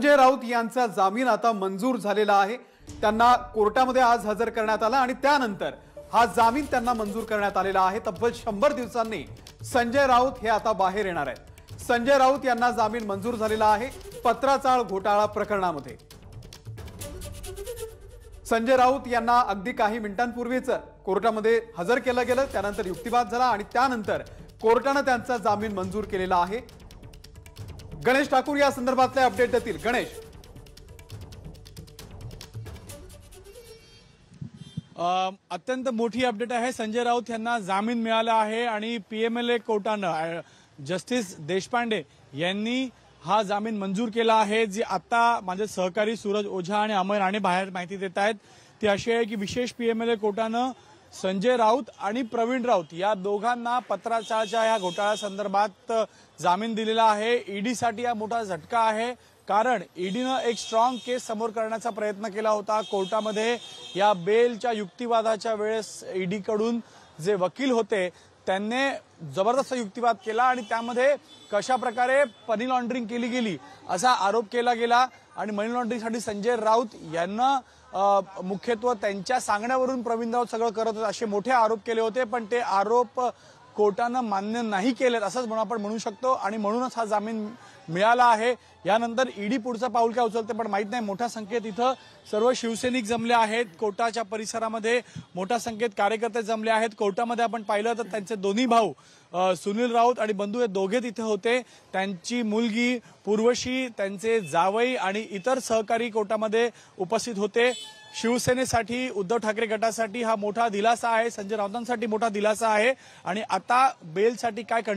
संजय राऊत यांचा जामीन आता मंजूर झालेला आहे त्यांना कोर्टामध्ये आज हजर करण्यात आला आणि त्यानंतर हा जामीन त्यांना मंजूर करण्यात आलेला आहे तब्बल शंभर दिवसांनी संजय राऊत हे आता बाहेर येणार आहेत संजय राऊत यांना जामीन मंजूर झालेला आहे पत्राचाळ घोटाळा प्रकरणामध्ये संजय राऊत यांना अगदी काही मिनिटांपूर्वीच कोर्टामध्ये हजर केलं गेलं त्यानंतर युक्तिवाद झाला आणि त्यानंतर कोर्टानं त्यांचा जामीन मंजूर केलेला आहे गणेश ठाकूर या संदर्भातले अपडेट देतील गणेश अत्यंत मोठी अपडेट आहे संजय राऊत यांना जामीन मिळाला आहे आणि पी एम एल ए कोर्टानं जस्टिस देशपांडे यांनी हा जामीन मंजूर केला आहे जी आता माझे सहकारी सूरज ओझा आणि अमर राणे बाहेर माहिती देत आहेत ती अशी आहे की विशेष पी एम एल ए कोर्टानं संजय राऊत आणि प्रवीण राऊत या दोघांना पत्राचाराच्या या घोटाळ्यासंदर्भात जामीन दिलेला आहे ईडीसाठी हा मोठा झटका आहे कारण ईडीनं एक स्ट्रॉंग केस समोर करण्याचा प्रयत्न केला होता कोर्टामध्ये या बेलच्या युक्तिवादाच्या वेळेस ईडीकडून जे वकील होते त्यांनी जबरदस्त युक्तिवाद केला आणि त्यामध्ये कशा प्रकारे पनी लॉन्ड्रिंग केली गेली असा आरोप केला गेला आणि मनी लॉन्ड्रिंगसाठी संजय राऊत यांना मुख्यत्व त्यांच्या सांगण्यावरून प्रवीण राऊत सगळं करत असे मोठे आरोप केले होते पण ते आरोप कोर्टानं मान्य नाही केलेत असंच म्हणून आपण म्हणू शकतो आणि म्हणूनच हा जामीन मिळाला आहे यानंतर ईडी पुढचं पाऊल काय उचलते पण माहीत नाही मोठा संख्येत इथं सर्व शिवसैनिक जमले आहेत कोर्टाच्या परिसरामध्ये मोठ्या संख्येत कार्यकर्ते जमले आहेत कोर्टामध्ये आपण पाहिलं तर त्यांचे दोन्ही भाऊ सुनील राऊत आणि बंधू हे दोघे तिथे होते त्यांची मुलगी पूर्वशी त्यांचे जावई आणि इतर सहकारी कोर्टामध्ये उपस्थित होते शिवसेनेसाठी उद्धव ठाकरे गटासाठी हा मोठा दिलासा आहे संजय राऊतांसाठी मोठा दिलासा आहे आणि आता बेलसाठी काय